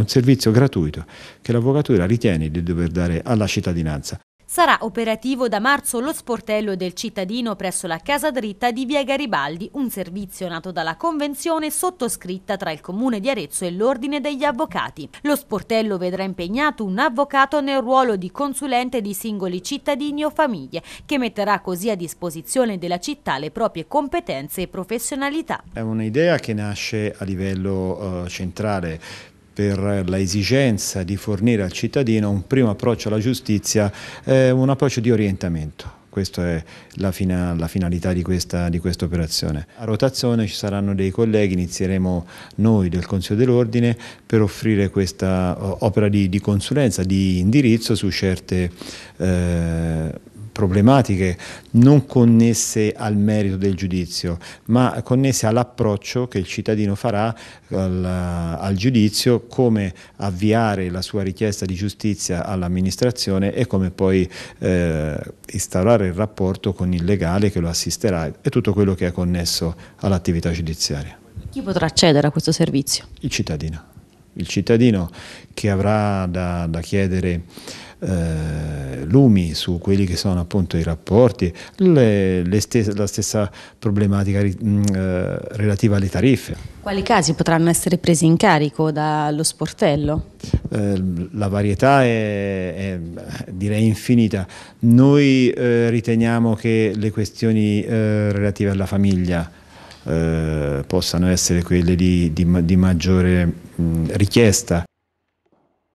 un servizio gratuito che l'avvocatura ritiene di dover dare alla cittadinanza. Sarà operativo da marzo lo sportello del cittadino presso la Casa Dritta di Via Garibaldi, un servizio nato dalla convenzione sottoscritta tra il Comune di Arezzo e l'Ordine degli Avvocati. Lo sportello vedrà impegnato un avvocato nel ruolo di consulente di singoli cittadini o famiglie, che metterà così a disposizione della città le proprie competenze e professionalità. È un'idea che nasce a livello eh, centrale per l'esigenza di fornire al cittadino un primo approccio alla giustizia, eh, un approccio di orientamento. Questa è la, fina, la finalità di questa, di questa, operazione. A rotazione ci saranno dei colleghi, inizieremo noi del Consiglio dell'Ordine per offrire questa opera di, di consulenza, di indirizzo su certe eh, problematiche non connesse al merito del giudizio, ma connesse all'approccio che il cittadino farà al, al giudizio, come avviare la sua richiesta di giustizia all'amministrazione e come poi eh, instaurare il rapporto con il legale che lo assisterà e tutto quello che è connesso all'attività giudiziaria. Chi potrà accedere a questo servizio? Il cittadino. Il cittadino che avrà da, da chiedere eh, lumi su quelli che sono appunto i rapporti, le, le stesse, la stessa problematica mh, mm, eh, relativa alle tariffe. Quali casi potranno essere presi in carico dallo sportello? Eh, la varietà è, è, direi infinita. Noi eh, riteniamo che le questioni eh, relative alla famiglia eh, possano essere quelle di, di, di maggiore mh, mm, richiesta